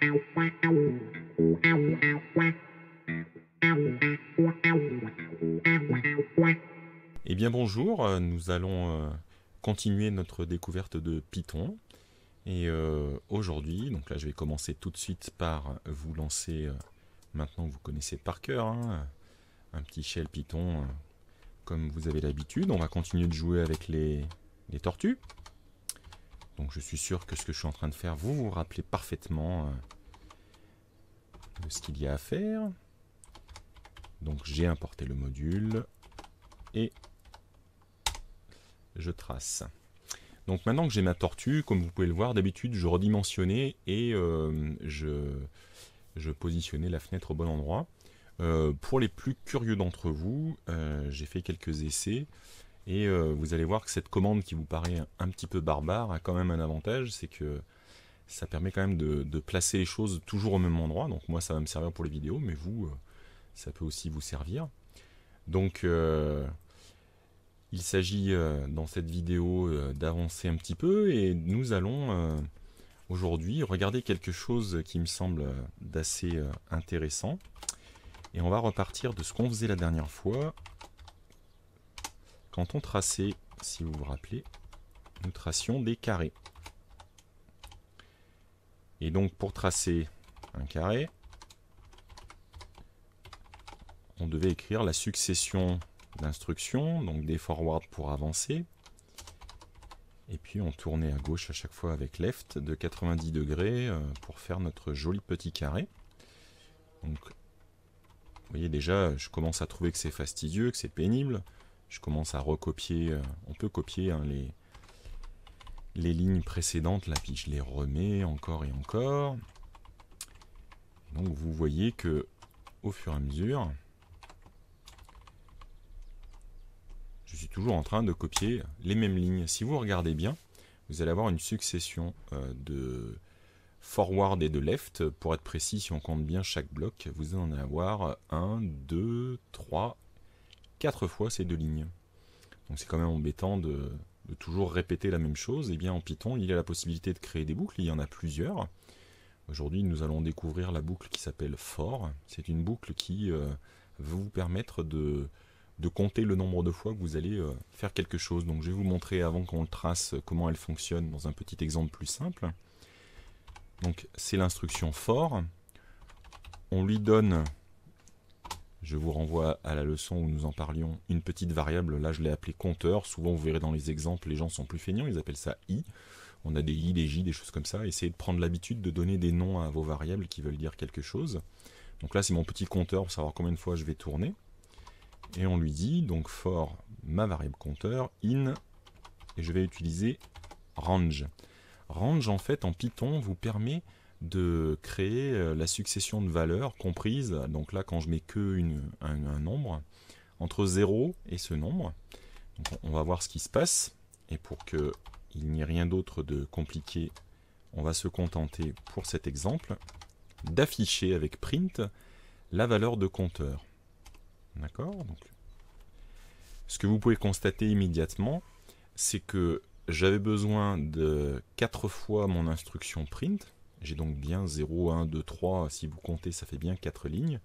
Et eh bien bonjour, euh, nous allons euh, continuer notre découverte de Python. Et euh, aujourd'hui, donc là je vais commencer tout de suite par vous lancer, maintenant que vous connaissez par cœur, hein, un petit shell Python comme vous avez l'habitude. On va continuer de jouer avec les, les tortues. Donc je suis sûr que ce que je suis en train de faire, vous vous rappelez parfaitement euh, de ce qu'il y a à faire. Donc j'ai importé le module et je trace. Donc maintenant que j'ai ma tortue, comme vous pouvez le voir, d'habitude je redimensionnais et euh, je, positionnais la fenêtre au bon endroit. Euh, pour les plus curieux d'entre vous, j'ai fait quelques essais. Et euh, vous allez voir que cette commande qui vous paraît un petit peu barbare a quand même un avantage, c'est que ça permet quand même de, placer les choses toujours au même endroit. Donc moi ça va me servir pour les vidéos, mais vous, euh, ça peut aussi vous servir. Donc euh, il s'agit dans cette vidéo d'avancer un petit peu et nous allons aujourd'hui regarder quelque chose qui me semble d'assez intéressant. Et on va repartir de ce qu'on faisait la dernière fois quand on traçait, si vous vous rappelez, nous tracions des carrés. Et donc pour tracer un carré, on devait écrire la succession d'instructions, donc des forward pour avancer. Et puis on tournait à gauche à chaque fois avec left de 90 degrés euh, pour faire notre joli petit carré. Donc vous voyez déjà, je commence à trouver que c'est fastidieux, que c'est pénible je commence à recopier, euh, on peut copier hein, les, les lignes précédentes, là, puis je les remets encore et encore. donc vous voyez que au fur et à mesure, je suis toujours en train de copier les mêmes lignes. Si vous regardez bien, vous allez avoir une succession euh, de forward et de left. Pour être précis, si on compte bien chaque bloc, vous en avoir 1, 2, 3, quatre fois ces deux lignes. Donc c'est quand même embêtant de, toujours répéter la même chose. Et eh bien en Python, il y a la possibilité de créer des boucles, il y en a plusieurs. Aujourd'hui, nous allons découvrir la boucle qui s'appelle for. C'est une boucle qui veut vous permettre de, compter le nombre de fois que vous allez euh, faire quelque chose. Donc je vais vous montrer avant qu'on le trace euh, comment elle fonctionne dans un petit exemple plus simple. Donc c'est l'instruction for. On lui donne je vous renvoie à la leçon où nous en parlions, une petite variable, là je l'ai appelée compteur, souvent vous verrez dans les exemples, les gens sont plus feignants, ils appellent ça i, on a des i, des j, des choses comme ça, essayez de prendre l'habitude de donner des noms à vos variables qui veulent dire quelque chose. Donc là c'est mon petit compteur pour savoir combien de fois je vais tourner, et on lui dit, donc for ma variable compteur, in, et je vais utiliser range. Range en fait en Python vous permet de créer euh, la succession de valeurs comprises, donc là quand je mets que un, nombre, entre 0 et ce nombre. on va voir ce qui se passe, et pour qu'il n'y ait rien d'autre de compliqué, on va se contenter pour cet exemple d'afficher avec print la valeur de compteur. D'accord Donc, Ce que vous pouvez constater immédiatement, c'est que j'avais besoin de 4 fois mon instruction print, j'ai donc bien 0, 1, 2, 3, si vous comptez ça fait bien 4 lignes.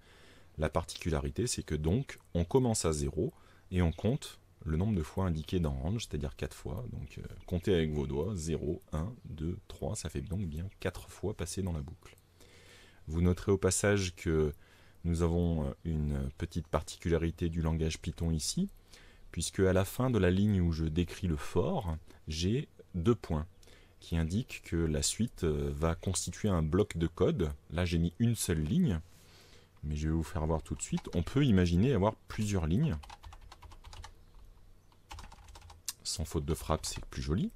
La particularité c'est que donc on commence à 0 et on compte le nombre de fois indiqué dans range, c'est-à-dire 4 fois. Donc euh, comptez avec vos doigts, 0, 1, 2, 3, ça fait donc bien 4 fois passer dans la boucle. Vous noterez au passage que nous avons euh, une petite particularité du langage Python ici, puisque à la fin de la ligne où je décris le fort, j'ai deux points qui indique que la suite euh, va constituer un bloc de code. Là, j'ai mis une seule ligne, mais je vais vous faire voir tout de suite. On peut imaginer avoir plusieurs lignes. Sans faute de frappe, c'est plus joli.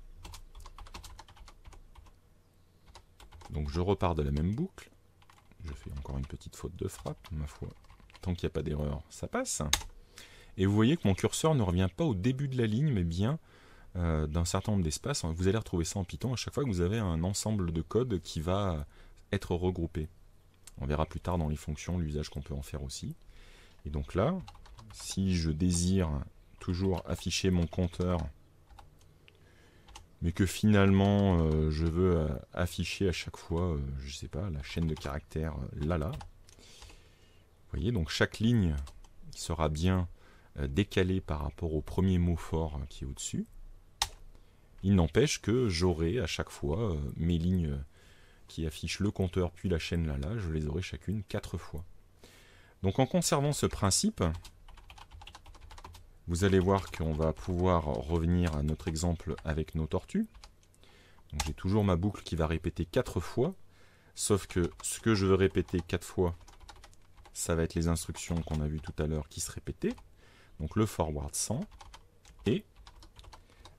Donc je repars de la même boucle. Je fais encore une petite faute de frappe, ma foi. Tant qu'il n'y a pas d'erreur, ça passe. Et vous voyez que mon curseur ne revient pas au début de la ligne, mais bien euh, d'un certain nombre d'espaces. Hein, vous allez retrouver ça en Python à chaque fois que vous avez un ensemble de codes qui va être regroupé. On verra plus tard dans les fonctions l'usage qu'on peut en faire aussi. Et donc là, si je désire toujours afficher mon compteur, mais que finalement euh, je veux euh, afficher à chaque fois, je je sais pas, la chaîne de caractères là là. Vous voyez, donc chaque ligne sera bien décalée par rapport au premier mot fort qui est au-dessus. Il n'empêche que j'aurai à chaque fois euh, mes lignes qui affichent le compteur puis la chaîne là là, je les aurai chacune quatre fois. Donc en conservant ce principe, vous allez voir qu'on va pouvoir revenir à notre exemple avec nos tortues. J'ai toujours ma boucle qui va répéter quatre fois, sauf que ce que je veux répéter quatre fois, ça va être les instructions qu'on a vues tout à l'heure qui se répétaient. Donc le forward 100 et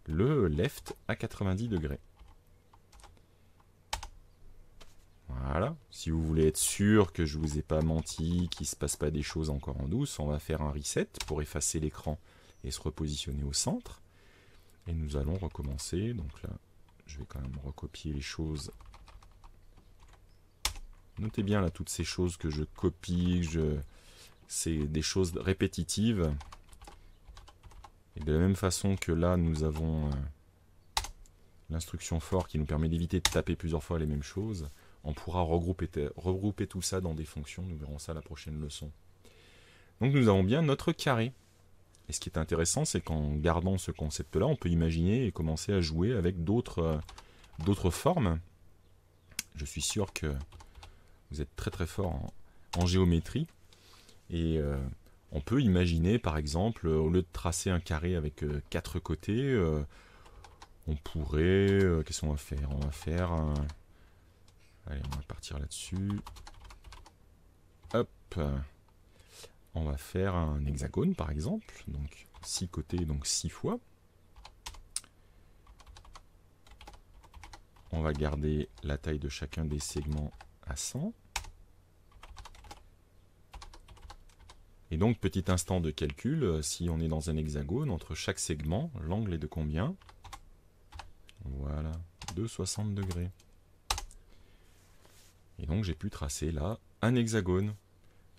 le left à 90 degrés. Voilà. Si vous voulez être sûr que je vous ai pas menti, qu'il ne se passe pas des choses encore en douce, on va faire un reset pour effacer l'écran et se repositionner au centre. Et nous allons recommencer. Donc là, je vais quand même recopier les choses. Notez bien là toutes ces choses que je copie, je... c'est des choses répétitives de la même façon que là, nous avons euh, l'instruction fort qui nous permet d'éviter de taper plusieurs fois les mêmes choses, on pourra regrouper, tout ça dans des fonctions, nous verrons ça à la prochaine leçon. Donc nous avons bien notre carré. Et ce qui est intéressant, c'est qu'en gardant ce concept-là, on peut imaginer et commencer à jouer avec d'autres euh, formes. Je suis sûr que vous êtes très très fort en, géométrie. Et euh, on peut imaginer, par exemple, euh, au lieu de tracer un carré avec euh, quatre côtés, euh, on pourrait... Qu'est-ce qu'on va faire On va faire Allez, on va partir là-dessus. Hop On va faire un hexagone, par exemple. Donc, 6 côtés, donc 6 fois. On va garder la taille de chacun des segments à 100. Et donc, petit instant de calcul, euh, si on est dans un hexagone, entre chaque segment, l'angle est de combien Voilà, de 60 degrés. Et donc, j'ai pu tracer là un hexagone.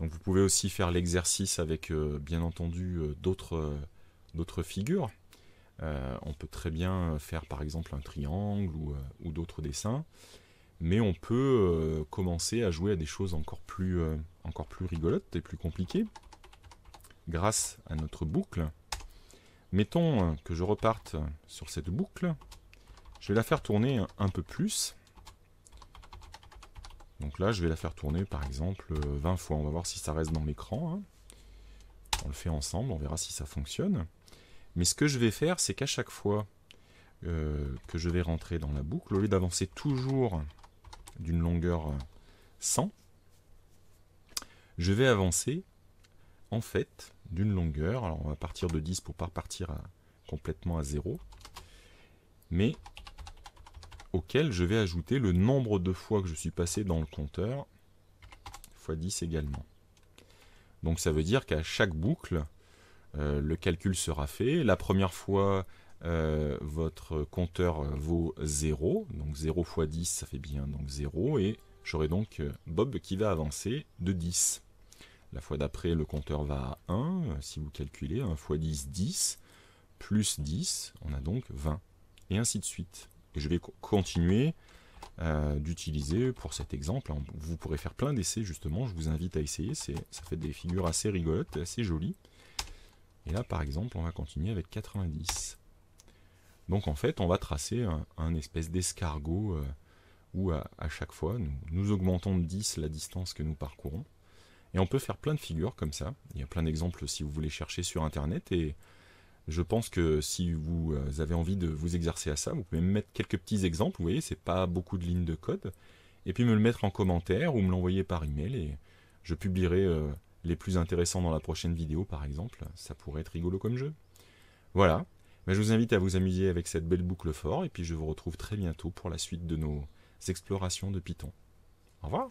Donc, vous pouvez aussi faire l'exercice avec, euh, bien entendu, euh, d'autres figures. on peut très bien faire, par exemple, un triangle ou, d'autres dessins. Mais on peut commencer à jouer à des choses encore plus, encore plus rigolotes et plus compliquées grâce à notre boucle. Mettons euh, que je reparte sur cette boucle. Je vais la faire tourner un peu plus. Donc là, je vais la faire tourner par exemple 20 euh, fois. On va voir si ça reste dans l'écran. Hein. On le fait ensemble, on verra si ça fonctionne. Mais ce que je vais faire, c'est qu'à chaque fois euh, que je vais rentrer dans la boucle, au lieu d'avancer toujours d'une longueur 100, je vais avancer en fait d'une longueur. Alors on va partir de 10 pour pas partir complètement à 0. Mais auquel je vais ajouter le nombre de fois que je suis passé dans le compteur x 10 également. Donc ça veut dire qu'à chaque boucle, euh, le calcul sera fait. La première fois, euh, votre compteur vaut 0. Donc 0 x 10, ça fait bien donc 0. Et j'aurai donc euh, Bob qui va avancer de 10. La fois d'après, le compteur va à 1. Si vous calculez, 1 x 10, 10. Plus 10, on a donc 20. Et ainsi de suite. Et je vais continuer euh, d'utiliser pour cet exemple. Hein, vous pourrez faire plein d'essais, justement. Je vous invite à essayer. Ça fait des figures assez rigolotes, assez jolies. Et là, par exemple, on va continuer avec 90. Donc, en fait, on va tracer un, espèce d'escargot euh, où, à, chaque fois, nous, nous augmentons de 10 la distance que nous parcourons. Et on peut faire plein de figures comme ça. Il y a plein d'exemples si vous voulez chercher sur Internet. Et je pense que si vous euh, avez envie de vous exercer à ça, vous pouvez me mettre quelques petits exemples. Vous voyez, c'est pas beaucoup de lignes de code. Et puis me le mettre en commentaire ou me l'envoyer par email. Et je publierai euh, les plus intéressants dans la prochaine vidéo, par exemple. Ça pourrait être rigolo comme jeu. Voilà. Ben, je vous invite à vous amuser avec cette belle boucle fort. Et puis je vous retrouve très bientôt pour la suite de nos explorations de Python. Au revoir